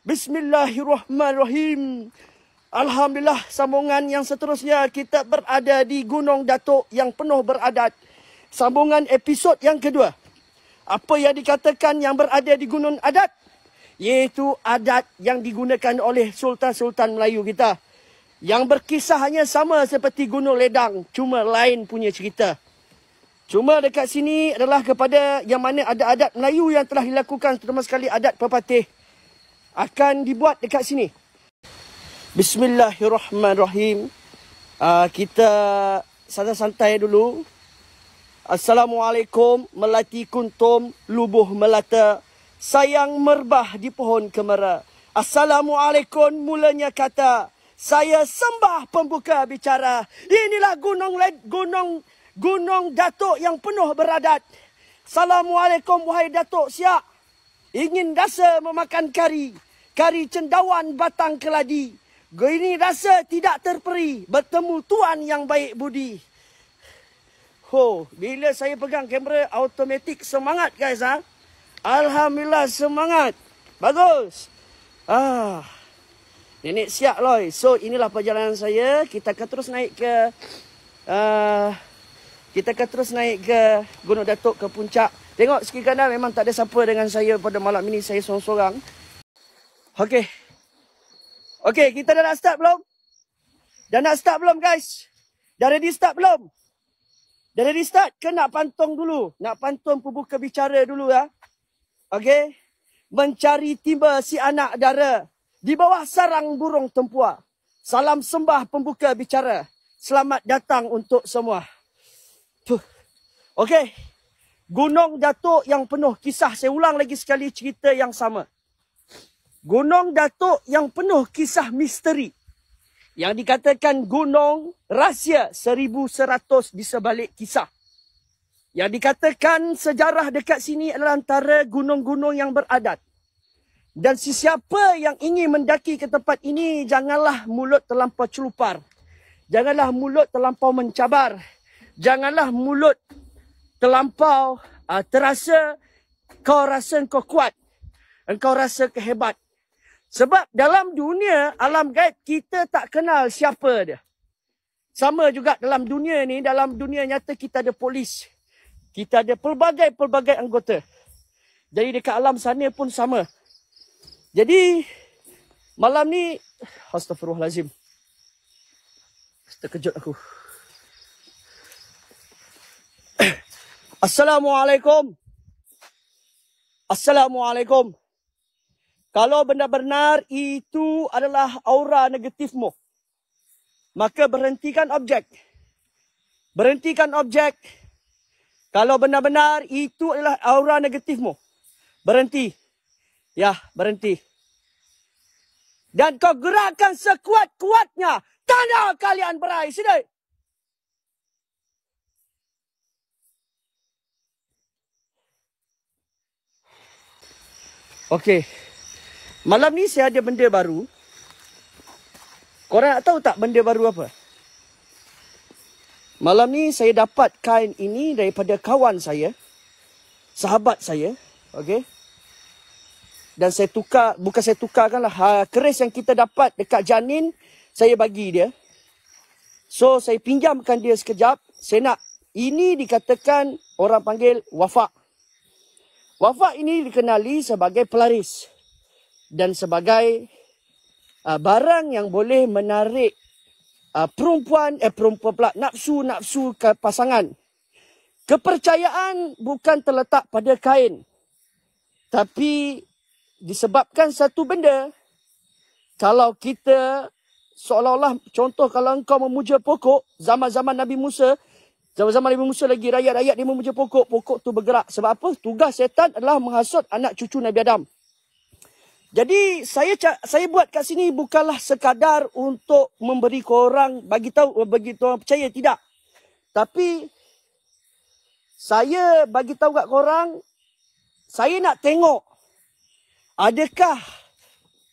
Bismillahirrahmanirrahim. Alhamdulillah sambungan yang seterusnya kita berada di Gunung Datuk yang penuh beradat. Sambungan episod yang kedua. Apa yang dikatakan yang berada di Gunung Adat? Iaitu adat yang digunakan oleh Sultan-Sultan Melayu kita. Yang berkisah hanya sama seperti Gunung Ledang. Cuma lain punya cerita. Cuma dekat sini adalah kepada yang mana adat-adat Melayu yang telah dilakukan terutama sekali adat pepatih akan dibuat dekat sini. Bismillahirrahmanirrahim. Uh, kita santai-santai dulu. Assalamualaikum melati kuntum lubuh melata sayang merbah di pohon kemara. Assalamualaikum mulanya kata saya sembah pembuka bicara. Inilah gunung Led gunung gunung Datuk yang penuh beradat. Assalamualaikum wahai Datuk Siak. Ingin dasar memakan kari. Kari cendawan batang keladi. Gini rasa tidak terperi bertemu tuan yang baik budi. Ho, bila saya pegang kamera automatik semangat guys ah. Ha? Alhamdulillah semangat. Bagus. Ah. Nenek siap loy. So inilah perjalanan saya. Kita akan terus naik ke uh, kita akan terus naik ke Gunung Datuk ke puncak. Tengok sekiranya memang tak ada siapa dengan saya pada malam ini saya seorang-seorang. Okay. Okay, kita dah nak start belum? Dah nak start belum guys? Dah ready start belum? Dah ready start ke nak pantung dulu? Nak pantung pembuka bicara dulu ya? Okay. Mencari timba si anak dara di bawah sarang burung tempua. Salam sembah pembuka bicara. Selamat datang untuk semua. Tuh. Okay. Gunung Datuk yang penuh kisah. Saya ulang lagi sekali cerita yang sama. Gunung Datuk yang penuh kisah misteri. Yang dikatakan gunung rahsia 1100 di sebalik kisah. Yang dikatakan sejarah dekat sini adalah antara gunung-gunung yang beradat. Dan sesiapa yang ingin mendaki ke tempat ini, janganlah mulut terlampau celupar. Janganlah mulut terlampau mencabar. Janganlah mulut terlampau uh, terasa kau rasa kau kuat. Engkau rasa kehebat. Sebab dalam dunia alam gaib kita tak kenal siapa dia. Sama juga dalam dunia ni, dalam dunia nyata kita ada polis. Kita ada pelbagai-pelbagai anggota. Jadi dekat alam sana pun sama. Jadi malam ni, astagfirullahalazim. Terkejut aku. Assalamualaikum. Assalamualaikum. Kalau benar-benar itu adalah aura negatifmu, maka berhentikan objek. Berhentikan objek. Kalau benar-benar itu adalah aura negatifmu, berhenti. Ya, berhenti. Dan kau gerakkan sekuat-kuatnya tanda kalian berakhir. Sudah. Okay. Malam ni saya ada benda baru. Korang nak tahu tak benda baru apa? Malam ni saya dapat kain ini daripada kawan saya. Sahabat saya. Okay. Dan saya tukar, bukan saya tukarkan lah. Ha, keris yang kita dapat dekat janin, saya bagi dia. So, saya pinjamkan dia sekejap. Saya nak, ini dikatakan orang panggil wafak. Wafak ini dikenali sebagai pelaris dan sebagai uh, barang yang boleh menarik uh, perempuan eh perempuan pula nafsu-nafsu ke pasangan. Kepercayaan bukan terletak pada kain. Tapi disebabkan satu benda kalau kita seolah-olah contoh kalau engkau memuja pokok zaman-zaman Nabi Musa Zaman-zaman Nabi Musa lagi rakyat-rakyat dia memuja pokok. Pokok tu bergerak. Sebab apa? Tugas setan adalah menghasut anak cucu Nabi Adam. Jadi saya saya buat kat sini bukanlah sekadar untuk memberi korang bagi tahu eh, bagi tahu percaya tidak. Tapi saya bagi tahu kat korang saya nak tengok adakah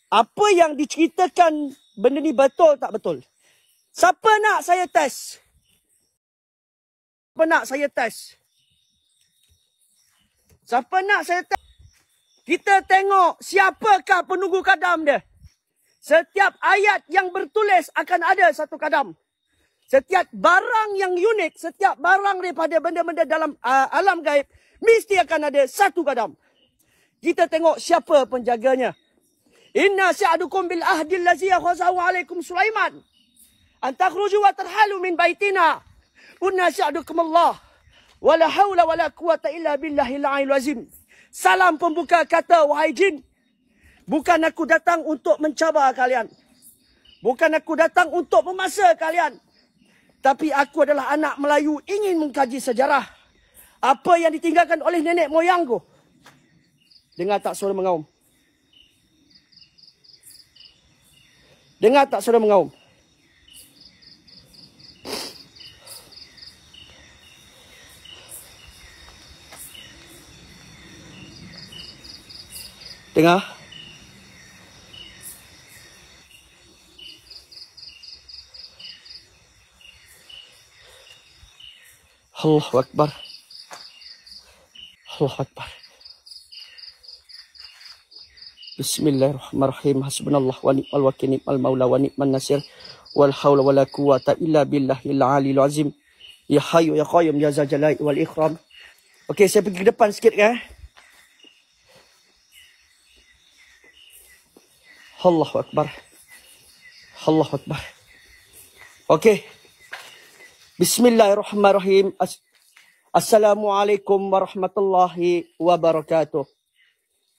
apa yang diceritakan benda ni betul tak betul. Siapa nak saya test? Siapa nak saya test? Siapa nak saya test? kita tengok siapakah penunggu kadam dia. Setiap ayat yang bertulis akan ada satu kadam. Setiap barang yang unik, setiap barang daripada benda-benda dalam uh, alam gaib, mesti akan ada satu kadam. Kita tengok siapa penjaganya. Inna sya'adukum bil ahdil lazi akhazahu alaikum Sulaiman. Antakhruju wa terhalu min baitina. Inna sya'adukum Allah. Wala hawla wala quwata illa billahi la'ayil wazim. Salam pembuka kata wahai jin. Bukan aku datang untuk mencabar kalian. Bukan aku datang untuk memaksa kalian. Tapi aku adalah anak Melayu ingin mengkaji sejarah. Apa yang ditinggalkan oleh nenek moyangku. Dengar tak suara mengaum? Dengar tak suara mengaum? Dengar. Allahu Akbar. Allahu Akbar. Bismillahirrahmanirrahim. Hasbunallah wa ni'mal wakil ni'mal maula wa ni'mal nasir. Wal hawla wa la quwata illa billahi al-alil azim. Ya hayu ya qayyum ya zajalai wal ikhram. Okey, saya pergi ke depan sikit kan. Allahu Akbar. Allahu Akbar. Okey. Bismillahirrahmanirrahim. Assalamualaikum warahmatullahi wabarakatuh.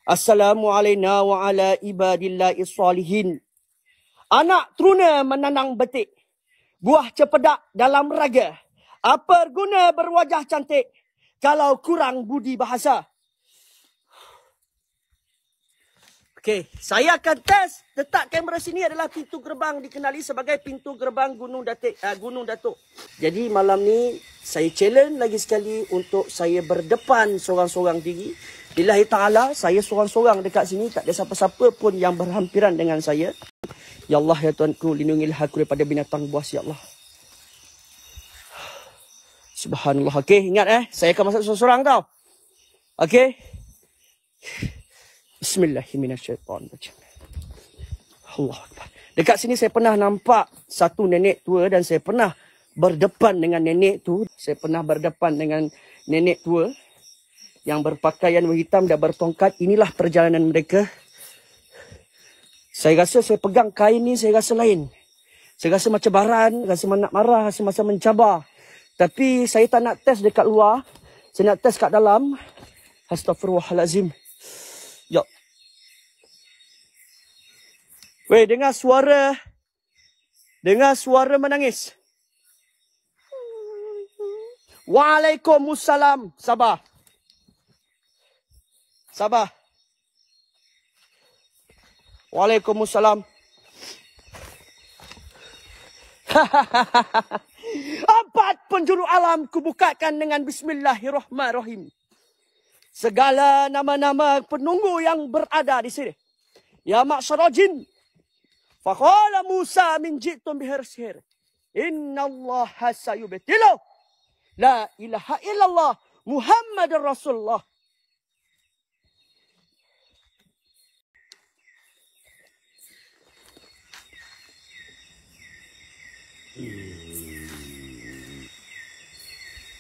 Assalamualaikum wa ala ibadillahi Anak teruna menanang betik. Buah cepedak dalam raga. Apa guna berwajah cantik kalau kurang budi bahasa? Okey, saya akan test letak kamera sini adalah pintu gerbang dikenali sebagai pintu gerbang Gunung Datuk uh, Gunung Datuk. Jadi malam ni saya challenge lagi sekali untuk saya berdepan seorang-seorang diri. Billahi taala saya seorang-seorang dekat sini tak ada siapa-siapa pun yang berhampiran dengan saya. Ya Allah ya Tuhanku lindungilah aku daripada binatang buas ya Allah. Subhanallah. Okey, ingat eh saya akan masuk seorang-seorang tau. Okey. Bismillahirrahmanirrahim. Allah Akbar. Dekat sini saya pernah nampak satu nenek tua dan saya pernah berdepan dengan nenek tu. Saya pernah berdepan dengan nenek tua yang berpakaian hitam dan bertongkat. Inilah perjalanan mereka. Saya rasa saya pegang kain ni saya rasa lain. Saya rasa macam baran, rasa nak marah, rasa macam mencabar. Tapi saya tak nak test dekat luar. Saya nak test kat dalam. Astaghfirullahalazim. Weh, dengar suara. Dengar suara menangis. Waalaikumsalam. Sabar. Sabar. Waalaikumsalam. Empat penjuru alam kubukakan dengan bismillahirrahmanirrahim. Segala nama-nama penunggu yang berada di sini. Ya maksyarah jin, Fakala Musa min jitum bihir sihir. Inna Allah hasayubetilo. La ilaha illallah Muhammad Rasulullah.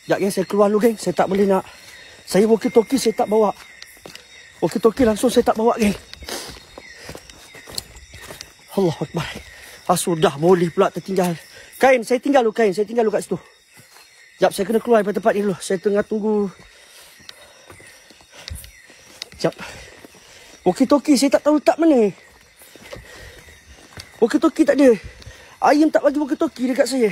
Sekejap geng, saya keluar dulu geng. Saya tak boleh nak. Saya walkie toki saya tak bawa. walkie toki langsung saya tak bawa geng. Allah Akbar. Sudah boleh pula tertinggal. Kain, saya tinggal dulu kain. Saya tinggal dulu kat situ. Sekejap, saya kena keluar dari tempat ini dulu. Saya tengah tunggu. Sekejap. Woki-toki, saya tak tahu tak mana. Woki-toki tak ada. Ayam tak bagi woki-toki dekat saya.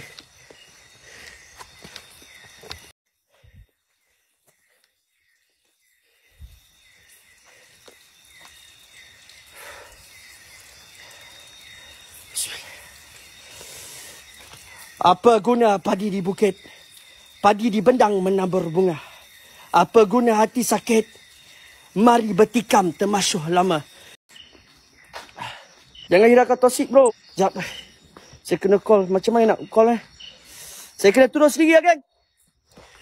Apa guna padi di bukit? Padi di bendang menabur bunga. Apa guna hati sakit? Mari bertikam termasuk lama. Jangan hiraukan toksik bro. Sekejap. Eh. Saya kena call. Macam mana nak call eh? Saya kena turun sendiri lah geng.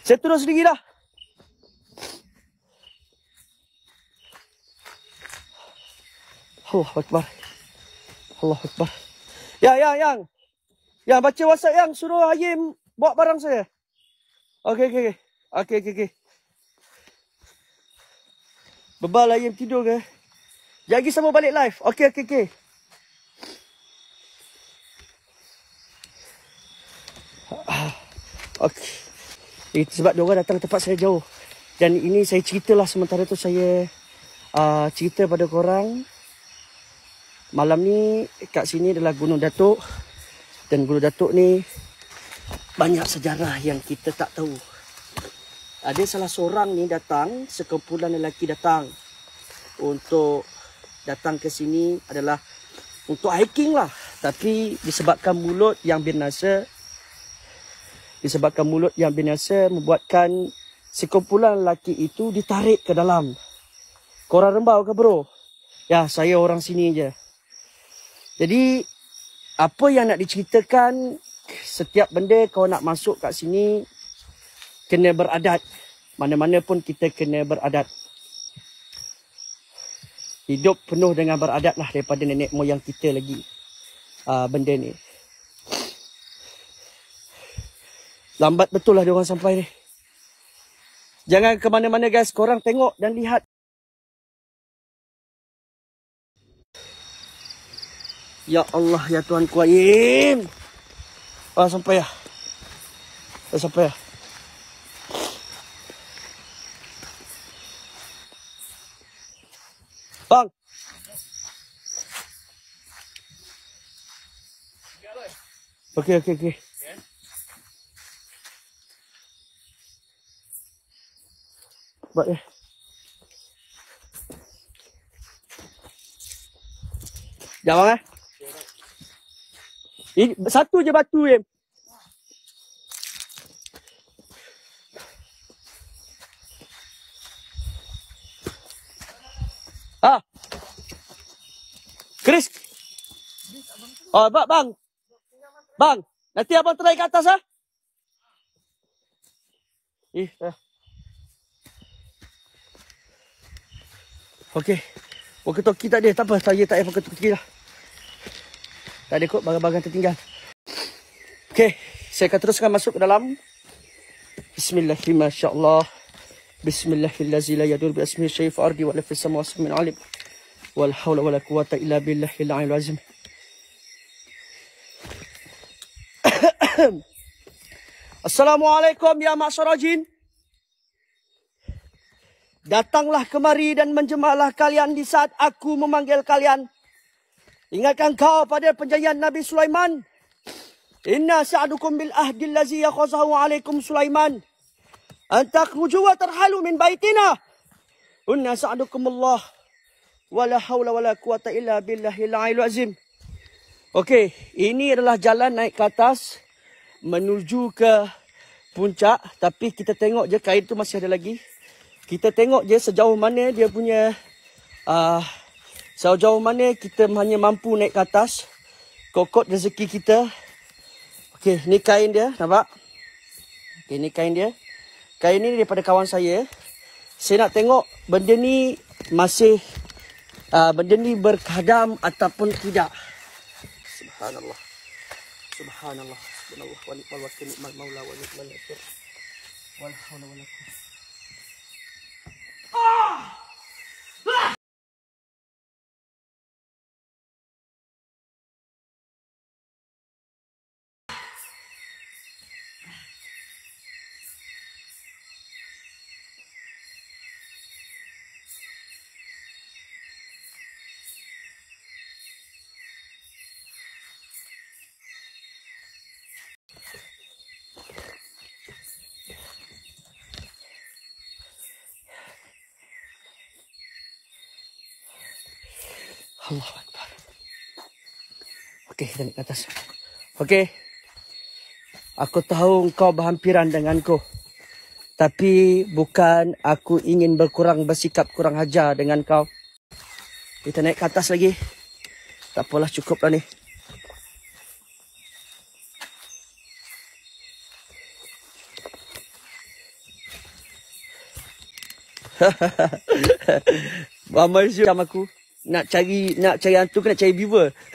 Saya turun sendiri lah. Allah Akbar. Allah Akbar. Ya, ya, yang. Ya. Yang baca WhatsApp yang suruh Ayim bawa barang saya. Okey okey okey. Okey okey okey. Bebal Ayim tidur ke? Jagi sama balik live. Okey okey okey. Ah, okey. Itu sebab diorang datang tempat saya jauh. Dan ini saya ceritalah sementara tu saya uh, cerita pada korang. Malam ni kat sini adalah Gunung Datuk. Dan Guru Datuk ni banyak sejarah yang kita tak tahu. Ada salah seorang ni datang, sekumpulan lelaki datang untuk datang ke sini adalah untuk hiking lah. Tapi disebabkan mulut yang binasa, disebabkan mulut yang binasa membuatkan sekumpulan lelaki itu ditarik ke dalam. Korang rembau ke bro? Ya, saya orang sini je. Jadi apa yang nak diceritakan setiap benda kau nak masuk kat sini kena beradat mana-mana pun kita kena beradat hidup penuh dengan beradat lah daripada nenek moyang kita lagi uh, benda ni lambat betul lah dia sampai ni jangan ke mana-mana guys korang tengok dan lihat Ya Allah ya Tuhan kuaim. Wah sampai ya. Ah, sampai ya. Bang. Oke oke oke. Baik ya. Jawab ya. Satu je batu je. Ah. Chris. Oh, ah, bang. Bang. Bang, nanti abang try ke atas ah. Eh, dah. Okey. Pokok tok kita dia tak apa, saya tak payah pakai tok kita lah. Tak ada kot barang-barang tertinggal. Okey, saya akan teruskan masuk ke dalam. Bismillahirrahmanirrahim. Masya-Allah. Bismillahirrahmanirrahim. La yadur bi ismi syaif ardi wa la fi samawati min alim. Wal haula wala quwata illa billahil aliyil azim. Assalamualaikum ya masyara Datanglah kemari dan menjemahlah kalian di saat aku memanggil kalian. Ingatkan kau pada perjanjian Nabi Sulaiman. Inna sa'adukum bil ahdi allazi yakhuzahu alaikum Sulaiman. Antak rujuwa terhalu min baitina. Inna sa'adukum Allah. Wala hawla wala quwata illa billahi la'ilu azim. Okey, ini adalah jalan naik ke atas menuju ke puncak. Tapi kita tengok je kain tu masih ada lagi. Kita tengok je sejauh mana dia punya... Uh, Sejauh mana kita hanya mampu naik ke atas. Kokot rezeki kita. Okey, ni kain dia. Nampak? Okey, ni kain dia. Kain ni daripada kawan saya. Saya nak tengok benda ni masih... Uh, benda ni berkadam ataupun tidak. Subhanallah. Subhanallah. Subhanallah. Wa ni'mal wakil ni'mal maula wa ni'mal wakil. Wa ni'mal Ah! Okey, kita naik ke atas. Okey. Aku tahu kau berhampiran denganku. Tapi bukan aku ingin berkurang bersikap kurang hajar dengan kau. Kita naik ke atas lagi. Tak apalah, cukuplah ni. Mama Zul sama aku. Nak cari, nak cari hantu ke nak cari beaver?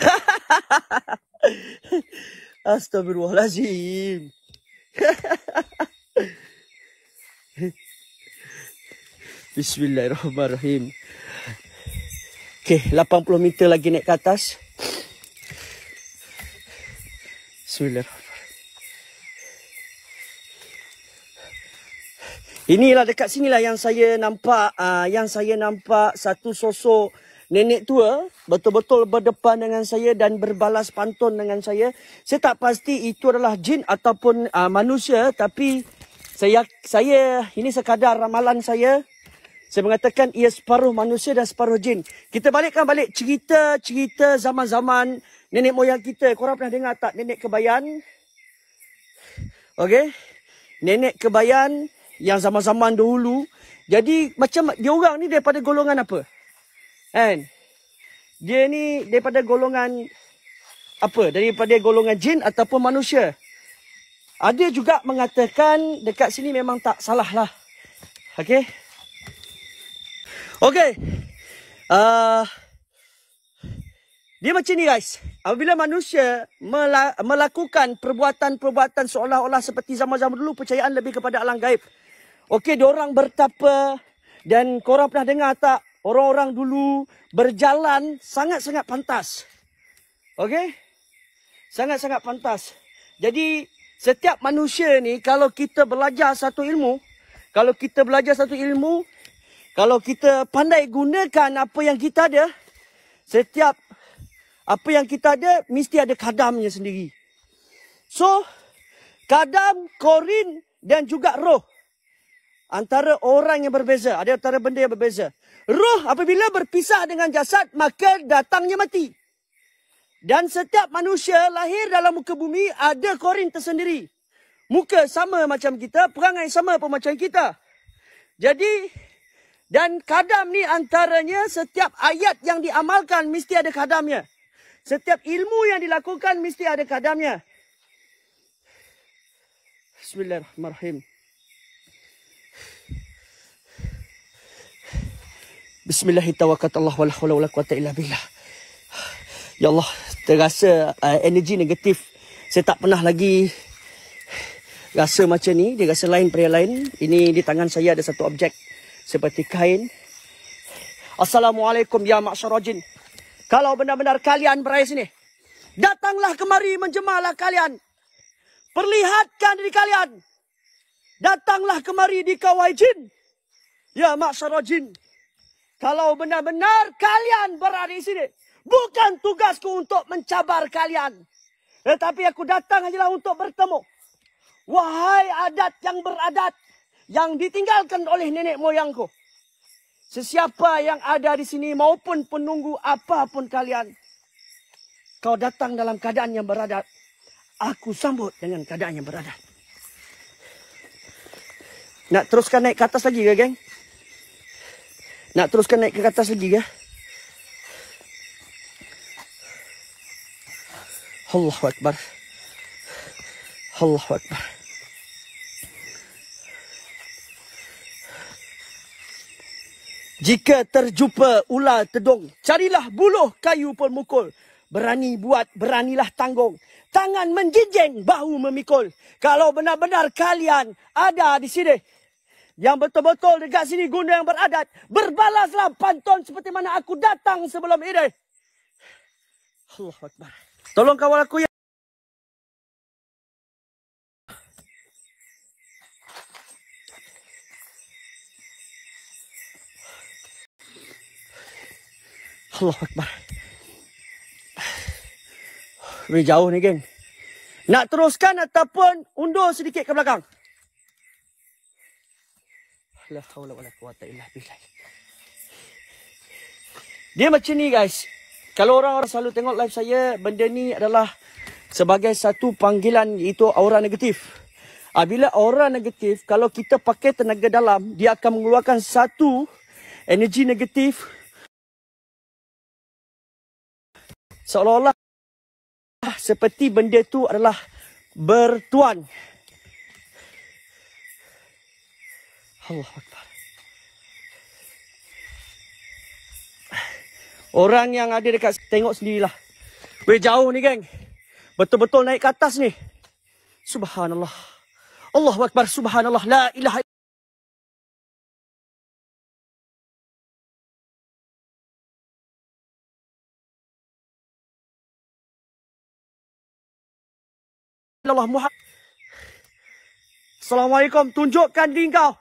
Astagfirullahaladzim. Bismillahirrahmanirrahim. Okay, 80 meter lagi naik ke atas. Bismillahirrahmanirrahim. Inilah dekat sinilah yang saya nampak uh, yang saya nampak satu sosok nenek tua betul-betul berdepan dengan saya dan berbalas pantun dengan saya. Saya tak pasti itu adalah jin ataupun uh, manusia tapi saya saya ini sekadar ramalan saya. Saya mengatakan ia separuh manusia dan separuh jin. Kita balikkan balik cerita-cerita zaman-zaman nenek moyang kita. Korang pernah dengar tak nenek kebayan? Okey. Nenek kebayan yang zaman-zaman dahulu. Jadi macam dia orang ni daripada golongan apa? Kan? Dia ni daripada golongan apa? Daripada golongan jin ataupun manusia. Ada juga mengatakan dekat sini memang tak salah lah. Okay? Okay. Uh, ah, dia macam ni guys. Apabila manusia melakukan perbuatan-perbuatan seolah-olah seperti zaman-zaman dulu, percayaan lebih kepada alam gaib. Okey, diorang bertapa dan korang pernah dengar tak orang-orang dulu berjalan sangat-sangat pantas. Okey? Sangat-sangat pantas. Jadi setiap manusia ni kalau kita belajar satu ilmu, kalau kita belajar satu ilmu, kalau kita pandai gunakan apa yang kita ada, setiap apa yang kita ada mesti ada kadamnya sendiri. So, kadam, korin dan juga roh. Antara orang yang berbeza. Ada antara benda yang berbeza. Roh apabila berpisah dengan jasad, maka datangnya mati. Dan setiap manusia lahir dalam muka bumi ada korin tersendiri. Muka sama macam kita, perangai sama pun macam kita. Jadi, dan kadam ni antaranya setiap ayat yang diamalkan mesti ada kadamnya. Setiap ilmu yang dilakukan mesti ada kadamnya. Bismillahirrahmanirrahim. Bismillahirrahmanirrahim. Wala hawla wala quwata illa billah. Ya Allah, terasa uh, eh, energi negatif. Saya tak pernah lagi rasa macam ni. Dia rasa lain pada lain. Ini di tangan saya ada satu objek seperti kain. Assalamualaikum ya maksyarajin. Kalau benar-benar kalian berada sini. Datanglah kemari menjemahlah kalian. Perlihatkan diri kalian. Datanglah kemari di kawai jin. Ya maksyarajin. jin. Kalau benar-benar kalian berada di sini. Bukan tugasku untuk mencabar kalian. Tetapi aku datang hanyalah untuk bertemu. Wahai adat yang beradat. Yang ditinggalkan oleh nenek moyangku. Sesiapa yang ada di sini maupun penunggu apapun kalian. Kau datang dalam keadaan yang beradat. Aku sambut dengan keadaan yang beradat. Nak teruskan naik ke atas lagi ke geng? Nak teruskan naik ke atas lagi ke? Allahu Akbar. Allahu Akbar. Jika terjumpa ular tedung, carilah buluh kayu pemukul. Berani buat, beranilah tanggung. Tangan menjinjing, bahu memikul. Kalau benar-benar kalian ada di sini, yang betul-betul dekat sini guna yang beradat. Berbalaslah pantun seperti mana aku datang sebelum ini. Allah Akbar. Tolong kawal aku ya. Allah Akbar. Ini jauh ni geng. Nak teruskan ataupun undur sedikit ke belakang? la hawla wala quwwata illa billah. Dia macam ni guys. Kalau orang-orang selalu tengok live saya, benda ni adalah sebagai satu panggilan iaitu aura negatif. Ah, bila aura negatif, kalau kita pakai tenaga dalam, dia akan mengeluarkan satu energi negatif. Seolah-olah seperti benda tu adalah bertuan. Allah Akbar. Orang yang ada dekat tengok sendirilah. Weh jauh ni geng. Betul-betul naik ke atas ni. Subhanallah. Allah Akbar subhanallah. La ilaha illallah Allah Muhammad. Assalamualaikum. Tunjukkan diri kau.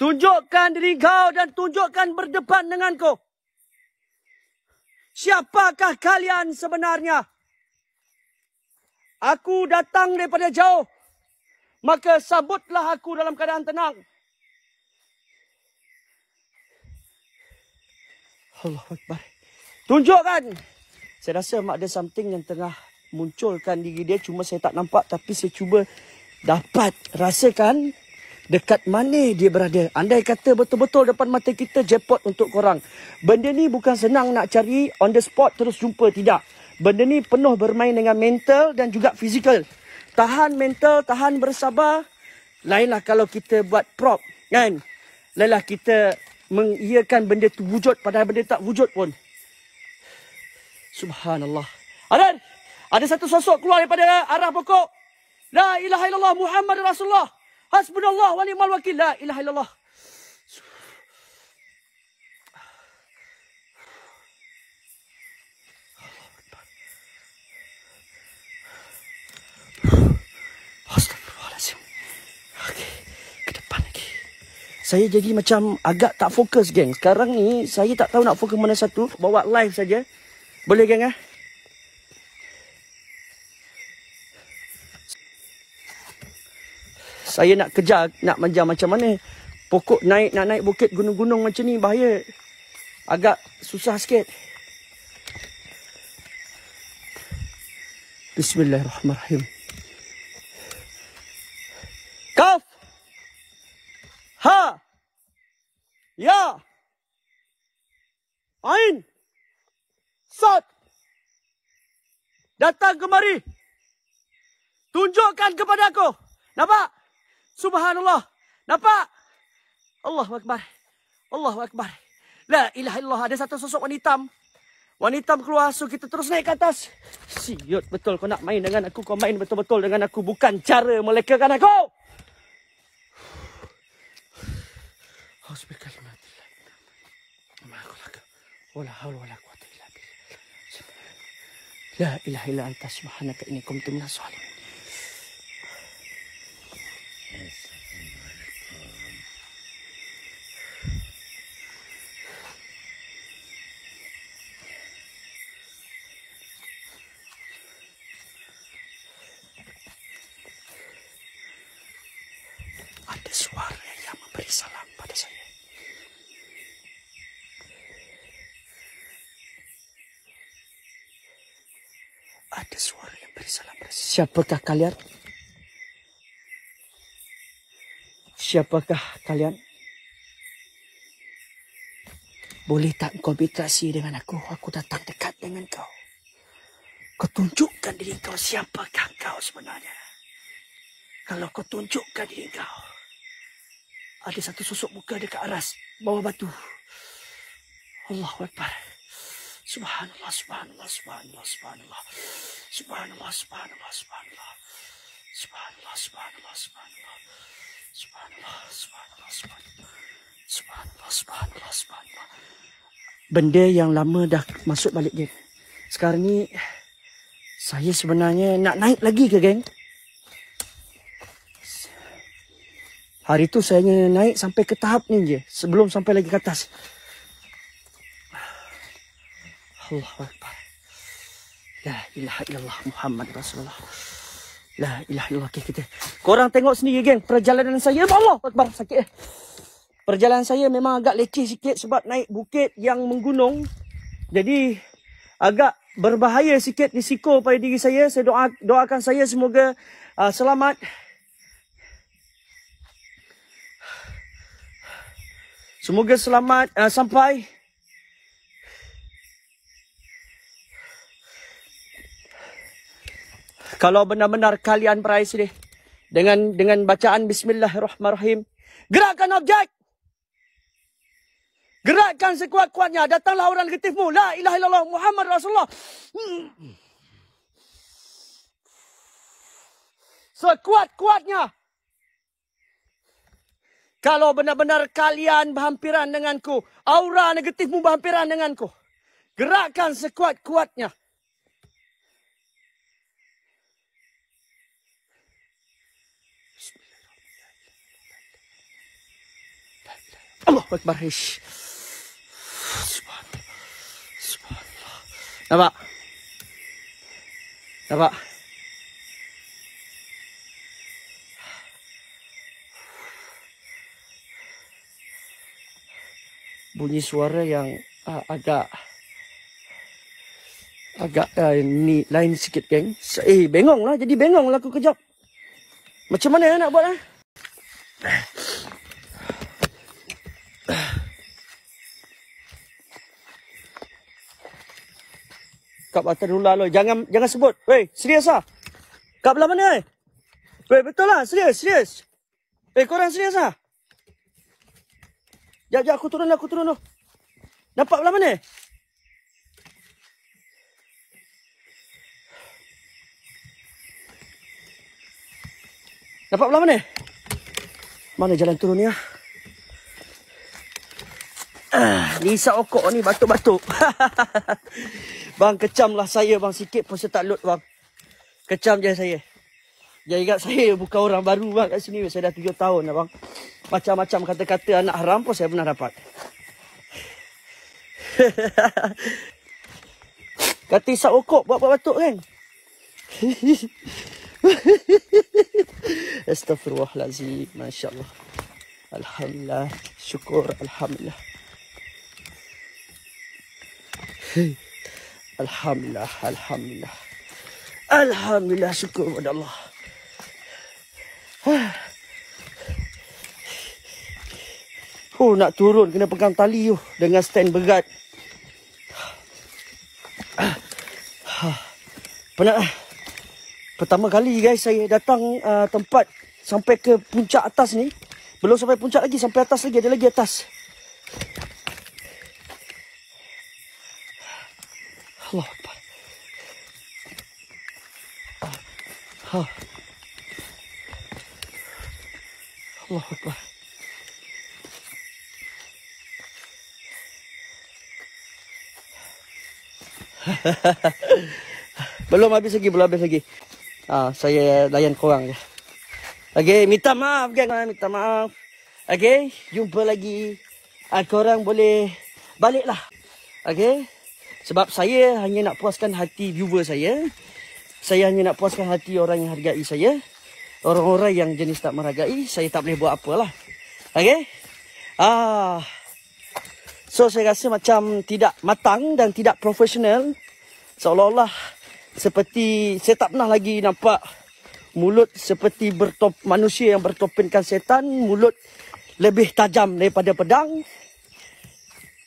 Tunjukkan diri kau dan tunjukkan berdepan denganku. Siapakah kalian sebenarnya? Aku datang daripada jauh. Maka sabutlah aku dalam keadaan tenang. Allah Akbar. Tunjukkan. Saya rasa mak ada something yang tengah munculkan diri dia. Cuma saya tak nampak. Tapi saya cuba dapat rasakan dekat mana dia berada. Andai kata betul-betul depan mata kita jepot untuk korang. Benda ni bukan senang nak cari on the spot terus jumpa. Tidak. Benda ni penuh bermain dengan mental dan juga fizikal. Tahan mental, tahan bersabar. Lainlah kalau kita buat prop. Kan? Lainlah kita mengiakan benda tu wujud padahal benda tak wujud pun. Subhanallah. ada Ada satu sosok keluar daripada arah pokok. La ilaha illallah Muhammad Rasulullah. Hasbunallah wa ni'mal wakil. La ilaha illallah. Saya jadi macam agak tak fokus geng. Sekarang ni saya tak tahu nak fokus mana satu. Bawa live saja. Boleh geng eh? saya nak kejar nak manja macam mana pokok naik nak naik bukit gunung-gunung macam ni bahaya agak susah sikit Bismillahirrahmanirrahim Kaf Ha Ya Ain Sat. Datang kemari Tunjukkan kepada aku Nampak? Subhanallah. Nampak? Allahu Akbar. Allahu Akbar. La ilaha illallah. Ada satu sosok wanita hitam. Wanita hitam keluar. So kita terus naik ke atas. Siut betul. Kau nak main dengan aku. Kau main betul-betul dengan aku. Bukan cara melekakan aku. Hasbika kalimatillah. Ma'akulaka. Wala hawla wala quwata illa La ilaha illa anta subhanaka inni kuntu minas zalimin. ada suara yang beri salam. Siapakah kalian? Siapakah kalian? Boleh tak kau berinteraksi dengan aku? Aku datang dekat dengan kau. Kau tunjukkan diri kau siapakah kau sebenarnya. Kalau kau tunjukkan diri kau. Ada satu sosok muka dekat aras. Bawah batu. Allahu Akbar. Allahu Akbar. Subhanallah, subhanallah, subhanallah, subhanallah. Subhanallah, subhanallah, subhanallah. Subhanallah, subhanallah, subhanallah. Subhanallah, subhanallah, subhanallah. Subhanallah, subhanallah, subhanallah. Benda yang lama dah masuk balik dia. Sekarang ni saya sebenarnya nak naik lagi ke geng? Hari tu saya naik sampai ke tahap ni je. Sebelum sampai lagi ke atas. Allah Akbar La ilaha illallah Muhammad Rasulullah La ilaha illallah okay, kita. Korang tengok sendiri geng Perjalanan saya ya Allah Akbar Sakit eh Perjalanan saya memang agak leceh sikit Sebab naik bukit yang menggunung Jadi Agak berbahaya sikit risiko pada diri saya Saya doa, doakan saya semoga uh, Selamat Semoga selamat uh, sampai kalau benar-benar kalian meraih sedih dengan dengan bacaan bismillahirrahmanirrahim gerakkan objek gerakkan sekuat-kuatnya datanglah orang negatifmu la ilaha illallah muhammad rasulullah sekuat-kuatnya kalau benar-benar kalian berhampiran denganku aura negatifmu berhampiran denganku gerakkan sekuat-kuatnya Allah Akbar. Ish. Subhanallah. Subhanallah. Nampak? Nampak? Bunyi suara yang uh, agak agak uh, ni lain sikit geng. Eh bengong lah jadi bengong lah aku kejap. Macam mana nak buat eh? Kap atas rulah lo. Jangan jangan sebut. Wei, serius ah. Kap belah mana eh? Weh, betul lah. Serius, serius. Eh, korang serius ah. Jap, jap aku turun lah, aku turun lo. Dapat belah mana? Dapat belah mana? Mana jalan turun ni ah? Ah, ni isap okok ni batuk-batuk. Bang kecamlah saya bang sikit pun saya tak load bang. Kecam je saya. Dia ingat saya bukan orang baru bang kat sini. Saya dah tujuh tahun lah bang. Macam-macam kata-kata anak haram pun saya pernah dapat. Kata isap okok buat buat batuk kan? Astaghfirullahaladzim. Masya Allah. Alhamdulillah. Syukur. Alhamdulillah. Hei. Alhamdulillah, Alhamdulillah. Alhamdulillah, syukur kepada Allah. Oh, nak turun kena pegang tali tu dengan stand berat. Penat lah. Pertama kali guys, saya datang uh, tempat sampai ke puncak atas ni. Belum sampai puncak lagi, sampai atas lagi. Ada lagi Atas. loppar. Loppar. belum habis lagi, belum habis lagi. Ah, saya layan korang je. Okay, minta maaf geng. Ah, minta maaf. Okay, jumpa lagi. Ah, korang boleh baliklah. Okay. Sebab saya hanya nak puaskan hati viewer saya. Saya hanya nak puaskan hati orang yang hargai saya. Orang-orang yang jenis tak meragai, saya tak boleh buat apa lah. Okay? Ah. So, saya rasa macam tidak matang dan tidak profesional. Seolah-olah seperti saya tak pernah lagi nampak mulut seperti bertop, manusia yang bertopinkan setan. Mulut lebih tajam daripada pedang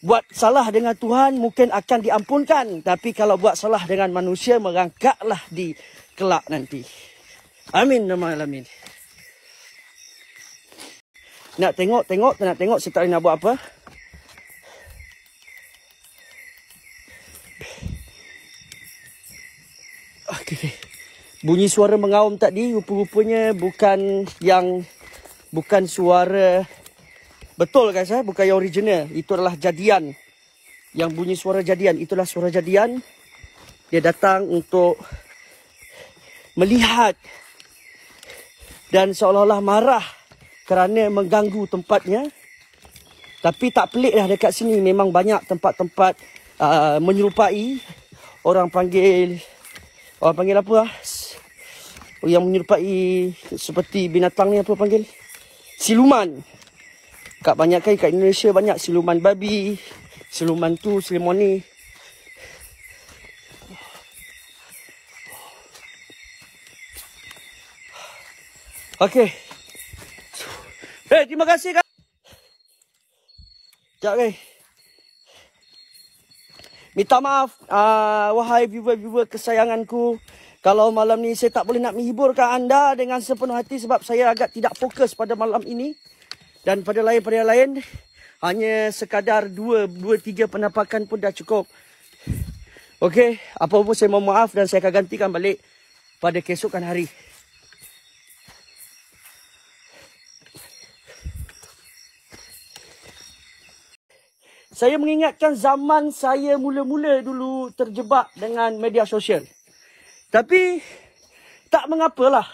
buat salah dengan Tuhan mungkin akan diampunkan tapi kalau buat salah dengan manusia merangkaklah di kelak nanti amin nama alamin nak tengok tengok nak tengok saya tak nak buat apa Okay, bunyi suara mengaum tadi rupa-rupanya bukan yang bukan suara Betul guys kan, eh, bukan yang original. Itu adalah jadian. Yang bunyi suara jadian, itulah suara jadian. Dia datang untuk melihat dan seolah-olah marah kerana mengganggu tempatnya. Tapi tak pelik lah dekat sini. Memang banyak tempat-tempat uh, menyerupai. Orang panggil... Orang panggil apa lah? Yang menyerupai seperti binatang ni apa panggil? Siluman. Kat banyak kan kat Indonesia banyak siluman babi. Siluman tu, siluman ni. Okay. Eh, hey, terima kasih kan. Sekejap kan. Minta maaf uh, wahai viewer-viewer kesayanganku kalau malam ni saya tak boleh nak menghiburkan anda dengan sepenuh hati sebab saya agak tidak fokus pada malam ini. Dan pada lain-pada lain, hanya sekadar dua, dua, tiga penampakan pun dah cukup. Okey, apa pun saya mohon maaf dan saya akan gantikan balik pada kesokan hari. Saya mengingatkan zaman saya mula-mula dulu terjebak dengan media sosial. Tapi tak mengapalah.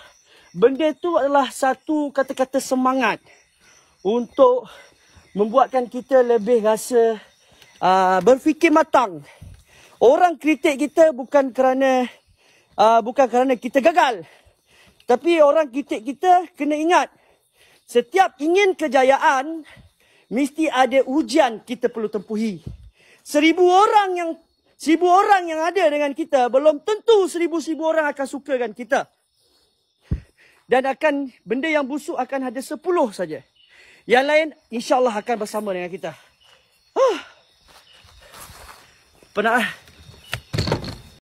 Benda tu adalah satu kata-kata semangat untuk membuatkan kita lebih rasa uh, berfikir matang. Orang kritik kita bukan kerana uh, bukan kerana kita gagal. Tapi orang kritik kita kena ingat setiap ingin kejayaan mesti ada ujian kita perlu tempuhi. Seribu orang yang seribu orang yang ada dengan kita belum tentu seribu-seribu orang akan sukakan kita. Dan akan benda yang busuk akan ada sepuluh saja. Yang lain insya-Allah akan bersama dengan kita. Huh. Penat ah.